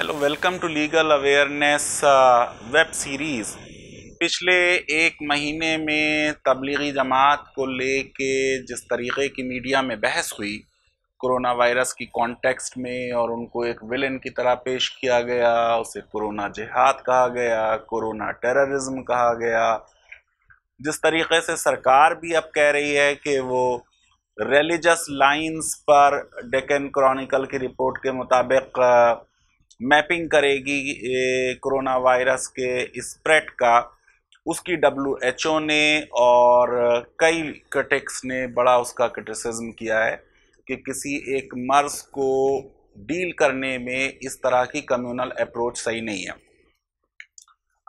Hello welcome to legal awareness web series पिछले एक महीने में तबलीगी जमात को लेके जिस तरीके की मीडिया में बहस हुई कोरोना वायरस की कॉन्टेक्स्ट में और उनको एक विलेन की तरह पेश किया गया उसे कोरोना जिहाद कहा गया कोरोना टेररिज्म कहा गया जिस तरीके से सरकार भी अब कह रही है कि वो रिलीजस लाइंस पर डेकन क्रॉनिकल की रिपोर्ट के मुताबिक मैपिंग करेगी कोरोना वायरस के स्प्रेड का उसकी डब्ल्यू एच ओ ने और कई क्रिटिक्स ने बड़ा उसका क्रिटिसिज्म किया है कि किसी एक मर्ज को डील करने में इस तरह की कम्युनल अप्रोच सही नहीं है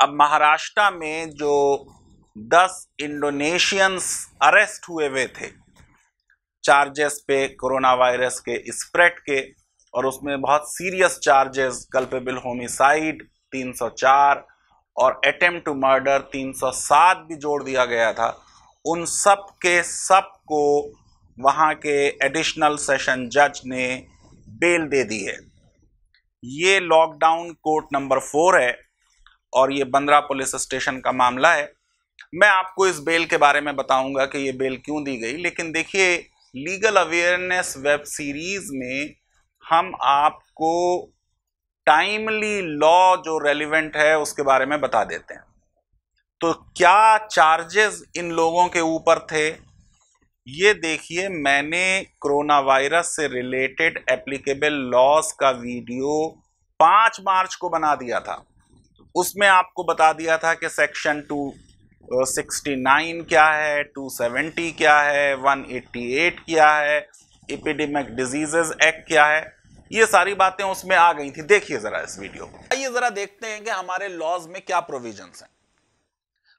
अब महाराष्ट्र में जो 10 इंडोनेशियंस अरेस्ट हुए हुए थे चार्जेस पे कोरोना वायरस के स्प्रेड के और उसमें बहुत सीरियस चार्जेस कल्पेबल होमिसाइड 304 और अटेम्प्ट टू मर्डर 307 भी जोड़ दिया गया था उन सब के सब को वहाँ के एडिशनल सेशन जज ने बेल दे दी है ये लॉकडाउन कोर्ट नंबर फोर है और ये बंद्रा पुलिस स्टेशन का मामला है मैं आपको इस बेल के बारे में बताऊंगा कि ये बेल क्यों दी गई लेकिन देखिए लीगल अवेयरनेस वेब सीरीज़ में हम आपको टाइमली लॉ जो रेलिवेंट है उसके बारे में बता देते हैं तो क्या चार्जेस इन लोगों के ऊपर थे ये देखिए मैंने कोरोना वायरस से रिलेटेड एप्लीकेबल लॉस का वीडियो पाँच मार्च को बना दिया था उसमें आपको बता दिया था कि सेक्शन टू सिक्सटी नाइन क्या है टू सेवेंटी क्या है वन एट्टी एट क्या है एपिडेमिक डिजीजेज एक्ट क्या है ये सारी बातें उसमें आ गई थी देखिए जरा इस वीडियो को आइए जरा देखते हैं कि हमारे लॉज में क्या प्रोविजन हैं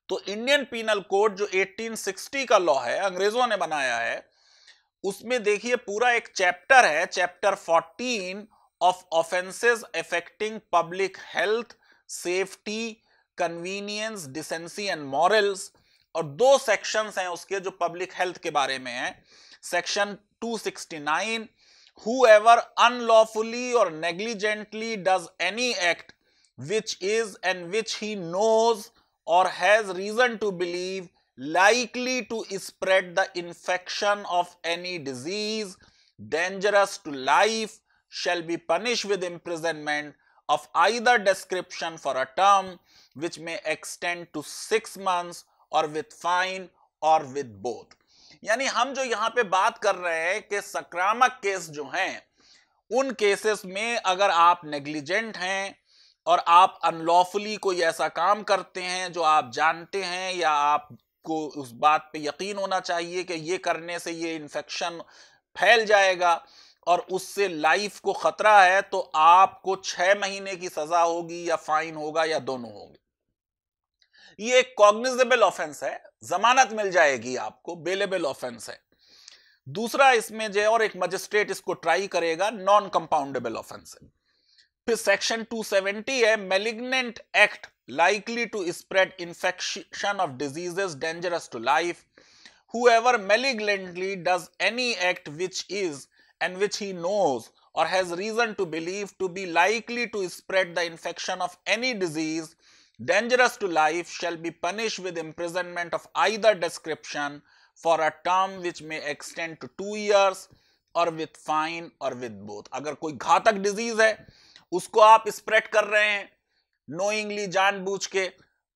तो इंडियन पीनल कोड जो 1860 का लॉ है अंग्रेजों ने बनाया है उसमें देखिए पूरा एक चैप्टर है chapter 14 of offences affecting public health safety convenience decency and morals और दो सेक्शंस हैं उसके जो पब्लिक हेल्थ के बारे में है section 269 whoever unlawfully or negligently does any act which is and which he knows or has reason to believe likely to spread the infection of any disease dangerous to life shall be punished with imprisonment of either description for a term which may extend to six months or with fine or with both. यानी हम जो यहां पे बात कर रहे हैं कि संक्रामक केस जो हैं उन केसेस में अगर आप नेग्लिजेंट हैं और आप अनलॉफुली कोई ऐसा काम करते हैं जो आप जानते हैं या आपको उस बात पे यकीन होना चाहिए कि ये करने से ये इन्फेक्शन फैल जाएगा और उससे लाइफ को खतरा है तो आपको छह महीने की सजा होगी या फाइन होगा या दोनों होंगे ये एक कॉग्निजेबल ऑफेंस है जमानत मिल जाएगी आपको बेलेबल ऑफेंस है दूसरा इसमें जो और एक मजिस्ट्रेट इसको ट्राई करेगा नॉन कंपाउंडेबल ऑफेंस है फिर सेक्शन 270 है malignant act likely to spread infection of diseases dangerous to life whoever malignantly does any act which is and which he knows or has reason to believe to be likely to spread the infection of any disease dangerous to life shall be punished with imprisonment of either description for a term which may extend to two years or with fine or with both अगर कोई घातक disease है उसको आप spread कर रहे हैं knowingly जानबूझ के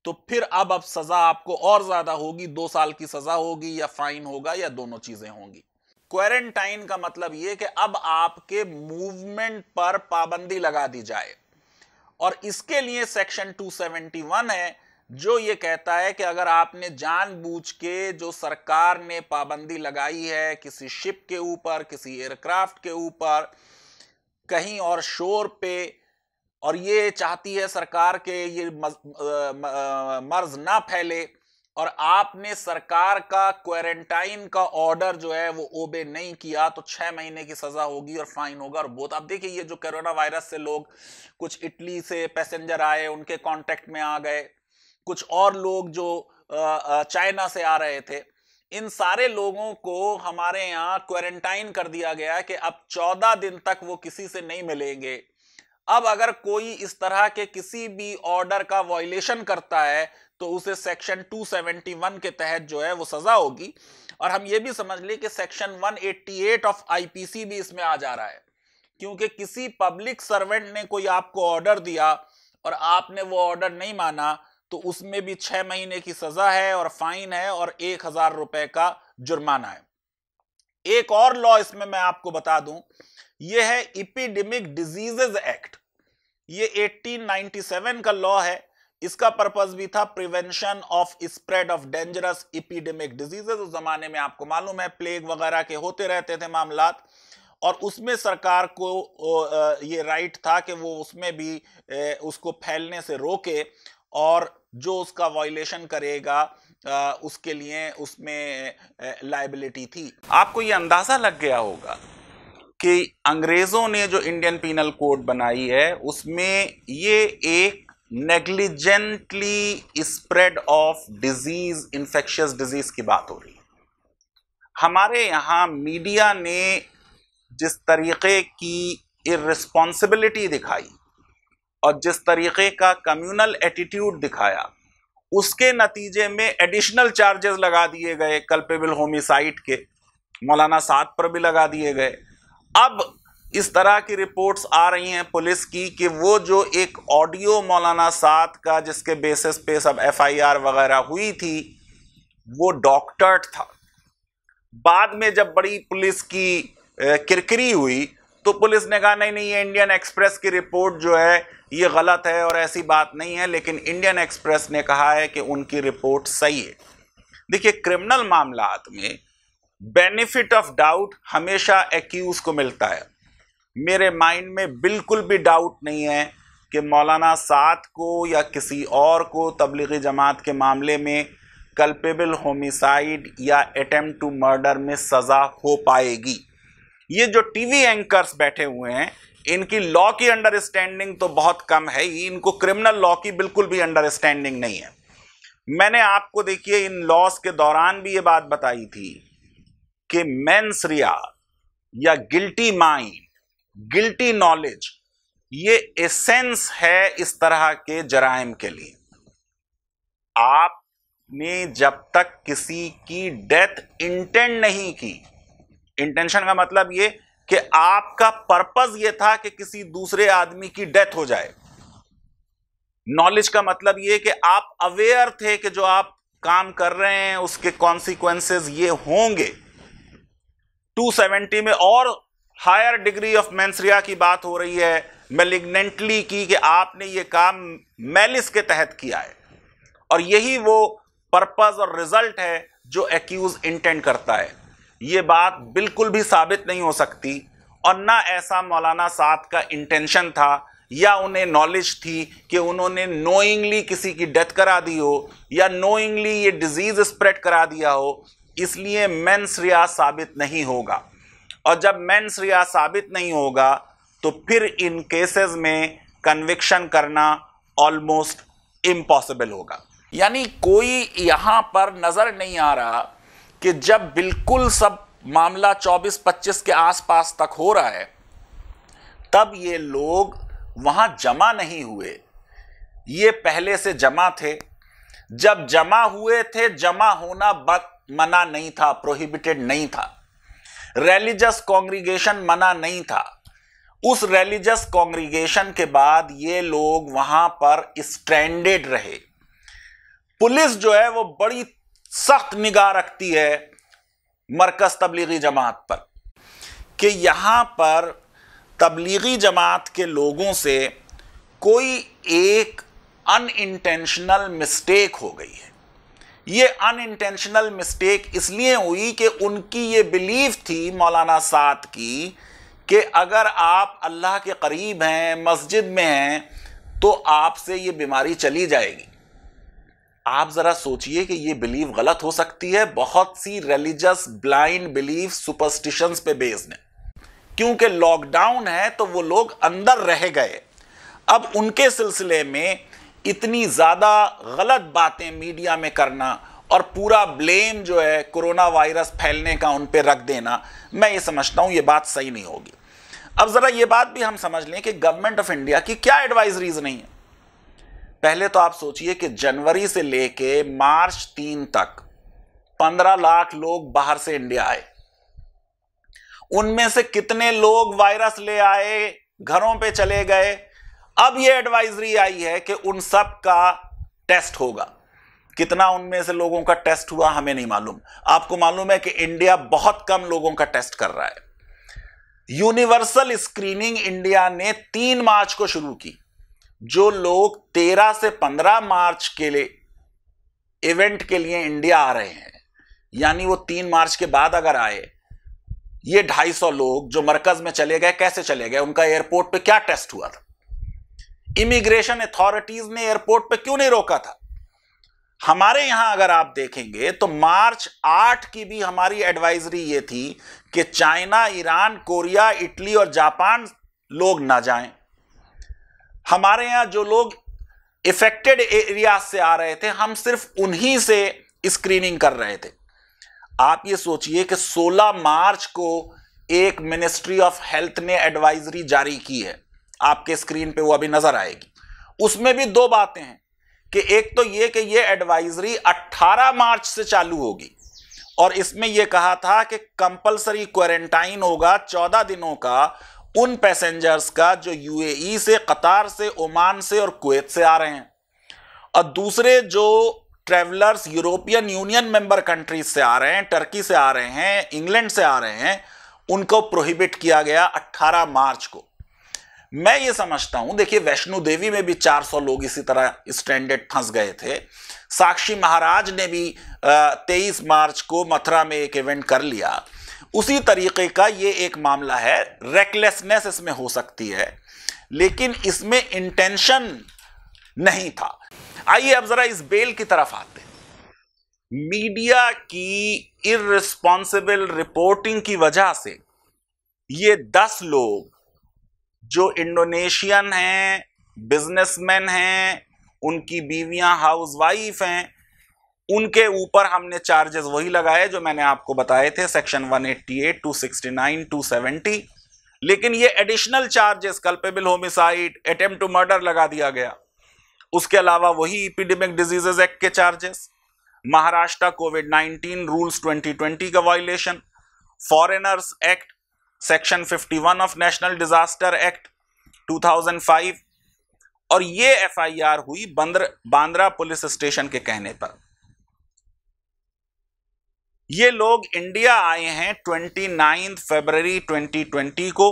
तो फिर अब अब सजा आपको और ज्यादा होगी दो साल की सजा होगी या फाइन होगा या दोनों चीजें होंगी क्वारंटाइन का मतलब यह कि अब आपके मूवमेंट पर पाबंदी लगा दी जाए और इसके लिए सेक्शन 271 है जो ये कहता है कि अगर आपने जानबूझ के जो सरकार ने पाबंदी लगाई है किसी शिप के ऊपर किसी एयरक्राफ्ट के ऊपर कहीं और शोर पे और ये चाहती है सरकार के ये मर्ज ना फैले और आपने सरकार का क्वारंटाइन का ऑर्डर जो है वो ओबे नहीं किया तो छह महीने की सजा होगी और फाइन होगा और बहुत अब देखिए ये जो कोरोना वायरस से लोग कुछ इटली से पैसेंजर आए उनके कांटेक्ट में आ गए कुछ और लोग जो चाइना से आ रहे थे इन सारे लोगों को हमारे यहाँ क्वारंटाइन कर दिया गया कि अब चौदह दिन तक वो किसी से नहीं मिलेंगे अब अगर कोई इस तरह के किसी भी ऑर्डर का वॉयलेशन करता है तो उसे सेक्शन 271 के तहत जो है वो सजा होगी और हम ये भी समझ लें कि सेक्शन 188 ऑफ आईपीसी भी इसमें आ जा रहा है क्योंकि किसी पब्लिक सर्वेंट ने कोई आपको ऑर्डर दिया और आपने वो ऑर्डर नहीं माना तो उसमें भी छह महीने की सजा है और फाइन है और एक हजार रुपए का जुर्माना है एक और लॉ इसमें मैं आपको बता दूं यह है इपिडेमिक डिजीजेज एक्ट ये 1897 का लॉ है इसका पर्पज भी था prevention of spread of dangerous epidemic diseases उस जमाने में आपको मालूम है प्लेग वगैरह के होते रहते थे मामला और उसमें सरकार को ये राइट था कि वो उसमें भी उसको फैलने से रोके और जो उसका वायलेशन करेगा उसके लिए उसमें लाइबिलिटी थी आपको ये अंदाज़ा लग गया होगा कि अंग्रेज़ों ने जो इंडियन पीनल कोड बनाई है उसमें ये एक negligently spread of disease infectious disease की बात हो रही है हमारे यहाँ मीडिया ने जिस तरीके की इरेस्पॉन्सिबिलिटी दिखाई और जिस तरीके का कम्युनल एटीट्यूड दिखाया उसके नतीजे में एडिशनल चार्जेस लगा दिए गए कल्पेबल होमिसाइड के मौलाना साद पर भी लगा दिए गए अब इस तरह की रिपोर्ट्स आ रही हैं पुलिस की कि वो जो एक ऑडियो मौलाना सात का जिसके बेसिस पे सब एफआईआर वगैरह हुई थी वो डॉक्टर्ड था बाद में जब बड़ी पुलिस की किरकिरी हुई तो पुलिस ने कहा नहीं नहीं ये इंडियन एक्सप्रेस की रिपोर्ट जो है ये गलत है और ऐसी बात नहीं है लेकिन इंडियन एक्सप्रेस ने कहा है कि उनकी रिपोर्ट सही है देखिए क्रिमिनल मामलात में बेनिफिट ऑफ डाउट हमेशा एक्यूज को मिलता है मेरे माइंड में बिल्कुल भी डाउट नहीं है कि मौलाना सात को या किसी और को तबलीगी जमात के मामले में कल्पेबल होमिसाइड या अटैम्प्ट टू मर्डर में सज़ा हो पाएगी ये जो टीवी एंकर्स बैठे हुए हैं इनकी लॉ की अंडरस्टैंडिंग तो बहुत कम है ही इनको क्रिमिनल लॉ की बिल्कुल भी अंडरस्टैंडिंग नहीं है मैंने आपको देखिए इन लॉस के दौरान भी ये बात बताई थी कि मैंसरिया या गिल्टी माइंड गिल्टी नॉलेज ये एसेंस है इस तरह के जराइम के लिए आपने जब तक किसी की डेथ इंटेंड नहीं की इंटेंशन का मतलब ये कि आपका पर्पस ये था कि किसी दूसरे आदमी की डेथ हो जाए नॉलेज का मतलब ये कि आप अवेयर थे कि जो आप काम कर रहे हैं उसके कॉन्सिक्वेंसेस ये होंगे 270 में और हायर डिग्री ऑफ मैंसरिया की बात हो रही है मेलिग्नेंटली की कि आपने ये काम मेलिस के तहत किया है और यही वो पर्पज और रिजल्ट है जो एक्यूज इंटेंड करता है ये बात बिल्कुल भी साबित नहीं हो सकती और ना ऐसा मौलाना साहब का इंटेंशन था या उन्हें नॉलेज थी कि उन्होंने नोइंगली किसी की डेथ करा दी हो या नोइंगली ये डिजीज स्प्रेड करा दिया हो इसलिए मेंस रिया साबित नहीं होगा और जब मैं रिया साबित नहीं होगा तो फिर इन केसेस में कन्विक्शन करना ऑलमोस्ट इम्पॉसिबल होगा यानी कोई यहाँ पर नज़र नहीं आ रहा कि जब बिल्कुल सब मामला 24-25 के आसपास तक हो रहा है तब ये लोग वहाँ जमा नहीं हुए ये पहले से जमा थे जब जमा हुए थे जमा होना मना नहीं था प्रोहिबिटेड नहीं था रिलीजियस कॉन्ग्रीगेशन मना नहीं था उस रेलिजस कॉन्ग्रीगेशन के बाद ये लोग वहां पर स्टैंडेड रहे पुलिस जो है वो बड़ी सख्त निगाह रखती है मरकज तबलीगी जमात पर कि यहाँ पर तबलीगी जमात के लोगों से कोई एक अनइंटेंशनल मिस्टेक हो गई है ये अनइंटेंशनल मिस्टेक इसलिए हुई कि उनकी ये बिलीफ थी मौलाना सात की कि अगर आप अल्लाह के करीब हैं मस्जिद में हैं तो आपसे ये बीमारी चली जाएगी आप ज़रा सोचिए कि ये बिलीव गलत हो सकती है बहुत सी रिलीजस ब्लाइंड बिलीव सुपरस्टिशंस पे बेस्ड है क्योंकि लॉकडाउन है तो वो लोग अंदर रह गए अब उनके सिलसिले में इतनी ज़्यादा गलत बातें मीडिया में करना और पूरा ब्लेम जो है कोरोना वायरस फैलने का उन पर रख देना मैं ये समझता हूँ ये बात सही नहीं होगी अब ज़रा ये बात भी हम समझ लें कि गवर्नमेंट ऑफ इंडिया की क्या एडवाइजरीज नहीं है पहले तो आप सोचिए कि जनवरी से लेके मार्च तीन तक पंद्रह लाख लोग बाहर से इंडिया आए उनमें से कितने लोग वायरस ले आए घरों पे चले गए अब यह एडवाइजरी आई है कि उन सब का टेस्ट होगा कितना उनमें से लोगों का टेस्ट हुआ हमें नहीं मालूम आपको मालूम है कि इंडिया बहुत कम लोगों का टेस्ट कर रहा है यूनिवर्सल स्क्रीनिंग इंडिया ने तीन मार्च को शुरू की जो लोग तेरह से पंद्रह मार्च के लिए इवेंट के लिए इंडिया आ रहे हैं यानी वो तीन मार्च के बाद अगर आए ये ढाई सौ लोग जो मरकज में चले गए कैसे चले गए उनका एयरपोर्ट पे क्या टेस्ट हुआ था इमिग्रेशन अथॉरिटीज ने एयरपोर्ट पर क्यों नहीं रोका था हमारे यहां अगर आप देखेंगे तो मार्च आठ की भी हमारी एडवाइजरी ये थी कि चाइना ईरान कोरिया इटली और जापान लोग ना जाएं हमारे यहां जो लोग इफेक्टेड एरिया से आ रहे थे हम सिर्फ उन्हीं से स्क्रीनिंग कर रहे थे आप ये सोचिए कि 16 मार्च को एक मिनिस्ट्री ऑफ हेल्थ ने एडवाइजरी जारी की है आपके स्क्रीन पे वो अभी नजर आएगी उसमें भी दो बातें हैं कि एक तो ये कि ये एडवाइजरी 18 मार्च से चालू होगी और इसमें यह कहा था कि कंपलसरी क्वारंटाइन होगा 14 दिनों का उन पैसेंजर्स का जो यूएई e से कतार से ओमान से और कुवैत से आ रहे हैं और दूसरे जो travellers European Union member countries से आ रहे हैं टर्की से आ रहे हैं इंग्लैंड से आ रहे हैं उनको प्रोहिबिट किया गया 18 मार्च को मैं ये समझता हूं देखिए वैष्णो देवी में भी 400 लोग इसी तरह स्टैंडर्ड फंस गए थे साक्षी महाराज ने भी तेईस मार्च को मथुरा में एक इवेंट कर लिया उसी तरीके का ये एक मामला है रेकलेसनेस इसमें हो सकती है लेकिन इसमें इंटेंशन नहीं था आइए अब जरा इस बेल की तरफ आते हैं मीडिया की इरेस्पॉन्सिबल रिपोर्टिंग की वजह से ये दस लोग जो इंडोनेशियन हैं बिजनेसमैन हैं उनकी बीवियां हाउसवाइफ हैं उनके ऊपर हमने चार्जेस वही लगाए जो मैंने आपको बताए थे सेक्शन 188, 269, 270 लेकिन ये additional charges culpable homicide attempt to murder लगा दिया गया उसके अलावा वही इपिडेमिक डिजीजेज एक्ट के चार्जेस महाराष्ट्र कोविड 19 रूल्स 2020 का violation foreigners act section 51 of national disaster act 2005 और ये एफआईआर हुई बंद्र बांद्रा पुलिस स्टेशन के कहने पर ये लोग इंडिया आए हैं twenty ninth February twenty twenty को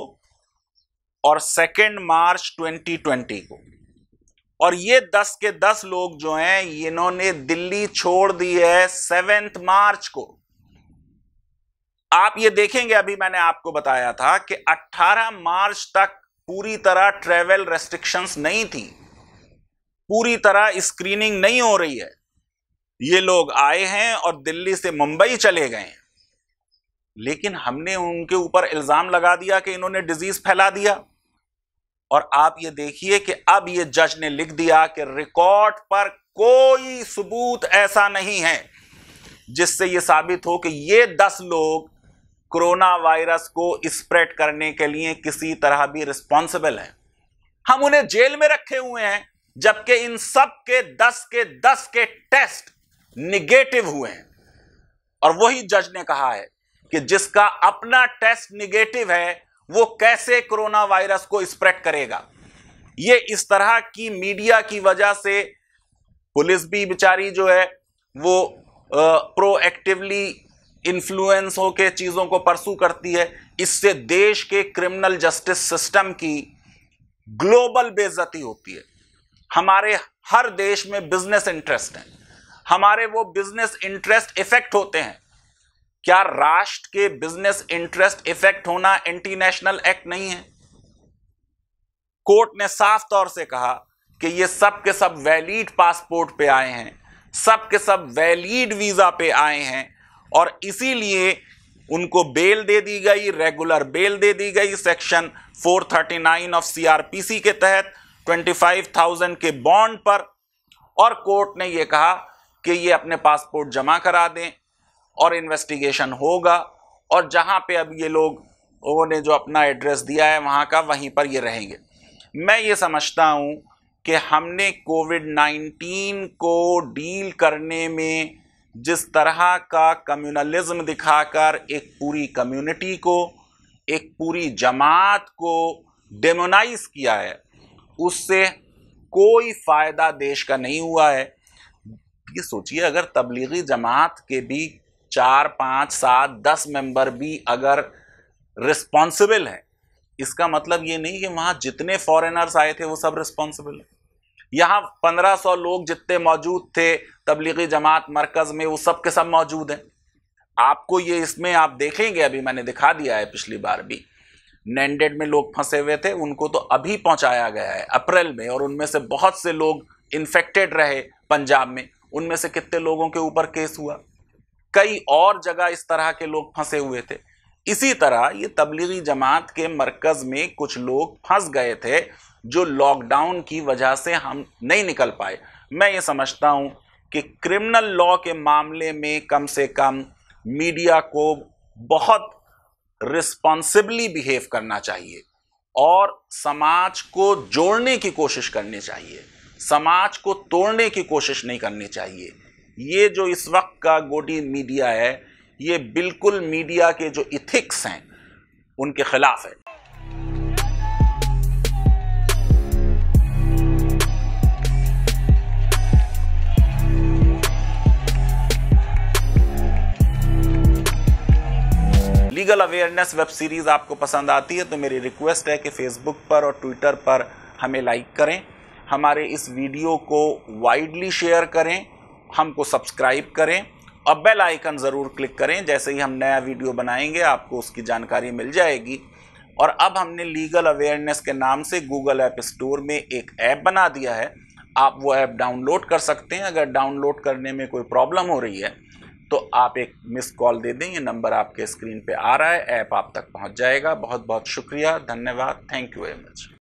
और सेकेंड मार्च ट्वेंटी ट्वेंटी को और ये दस के दस लोग जो हैं इन्होंने दिल्ली छोड़ दी है सेवेंथ मार्च को आप ये देखेंगे अभी मैंने आपको बताया था कि 18 मार्च तक पूरी तरह ट्रेवल रेस्ट्रिक्शंस नहीं थी पूरी तरह स्क्रीनिंग नहीं हो रही है ये लोग आए हैं और दिल्ली से मुंबई चले गए हैं लेकिन हमने उनके ऊपर इल्जाम लगा दिया कि इन्होंने डिजीज फैला दिया और आप ये देखिए कि अब ये जज ने लिख दिया कि रिकॉर्ड पर कोई सबूत ऐसा नहीं है जिससे ये साबित हो कि ये दस लोग कोरोना वायरस को स्प्रेड करने के लिए किसी तरह भी रिस्पॉन्सिबल है हम उन्हें जेल में रखे हुए हैं जबकि इन सब के दस के दस के टेस्ट निगेटिव हुए हैं और वही जज ने कहा है कि जिसका अपना टेस्ट निगेटिव है वो कैसे कोरोना वायरस को स्प्रेड करेगा ये इस तरह की मीडिया की वजह से पुलिस भी बेचारी जो है वो प्रोएक्टिवली इन्फ्लुएंस के चीज़ों को परसू करती है इससे देश के क्रिमिनल जस्टिस सिस्टम की ग्लोबल बेजती होती है हमारे हर देश में बिजनेस इंटरेस्ट है हमारे वो बिजनेस इंटरेस्ट इफेक्ट होते हैं क्या राष्ट्र के बिजनेस इंटरेस्ट इफेक्ट होना नेशनल एक्ट नहीं है कोर्ट ने साफ तौर से कहा कि ये सब के सब वैलिड पासपोर्ट पे आए हैं सब के सब वैलिड वीजा पे आए हैं और इसीलिए उनको बेल दे दी गई रेगुलर बेल दे दी गई सेक्शन 439 ऑफ सीआरपीसी के तहत 25,000 के बॉन्ड पर और कोर्ट ने यह कहा कि ये अपने पासपोर्ट जमा करा दें और इन्वेस्टिगेशन होगा और जहां पे अब ये लोग उन्होंने जो अपना एड्रेस दिया है वहां का वहीं पर ये रहेंगे मैं ये समझता हूं कि हमने कोविड 19 को डील करने में जिस तरह का कम्युनलिज्म दिखाकर एक पूरी कम्युनिटी को एक पूरी जमात को डेमोनाइज किया है उससे कोई फ़ायदा देश का नहीं हुआ है ये सोचिए अगर तबलीगी जमात के भी चार पाँच सात दस मेंबर भी अगर रिस्पॉन्सिबल हैं इसका मतलब ये नहीं कि वहाँ जितने फॉरेनर्स आए थे वो सब रिस्पॉन्सिबल हैं यहाँ 1500 लोग जितने मौजूद थे तबलीगी जमात मरकज में वो सब के सब मौजूद हैं आपको ये इसमें आप देखेंगे अभी मैंने दिखा दिया है पिछली बार भी नैंडेड में लोग फंसे हुए थे उनको तो अभी पहुंचाया गया है अप्रैल में और उनमें से बहुत से लोग इन्फेक्टेड रहे पंजाब में उनमें से कितने लोगों के ऊपर केस हुआ कई और जगह इस तरह के लोग फंसे हुए थे इसी तरह ये तबलीगी जमात के मरकज़ में कुछ लोग फंस गए थे जो लॉकडाउन की वजह से हम नहीं निकल पाए मैं ये समझता हूँ कि क्रिमिनल लॉ के मामले में कम से कम मीडिया को बहुत रिस्पॉन्सिबली बिहेव करना चाहिए और समाज को जोड़ने की कोशिश करनी चाहिए समाज को तोड़ने की कोशिश नहीं करनी चाहिए ये जो इस वक्त का गोडी मीडिया है ये बिल्कुल मीडिया के जो इथिक्स हैं उनके खिलाफ है लीगल अवेयरनेस वेब सीरीज़ आपको पसंद आती है तो मेरी रिक्वेस्ट है कि फेसबुक पर और ट्विटर पर हमें लाइक करें हमारे इस वीडियो को वाइडली शेयर करें हमको सब्सक्राइब करें अब बेल आइकन ज़रूर क्लिक करें जैसे ही हम नया वीडियो बनाएंगे आपको उसकी जानकारी मिल जाएगी और अब हमने लीगल अवेयरनेस के नाम से गूगल ऐप स्टोर में एक ऐप बना दिया है आप वो ऐप डाउनलोड कर सकते हैं अगर डाउनलोड करने में कोई प्रॉब्लम हो रही है तो आप एक मिस कॉल दे दें ये नंबर आपके स्क्रीन पे आ रहा है ऐप आप तक पहुंच जाएगा बहुत बहुत शुक्रिया धन्यवाद थैंक यू वेरी मच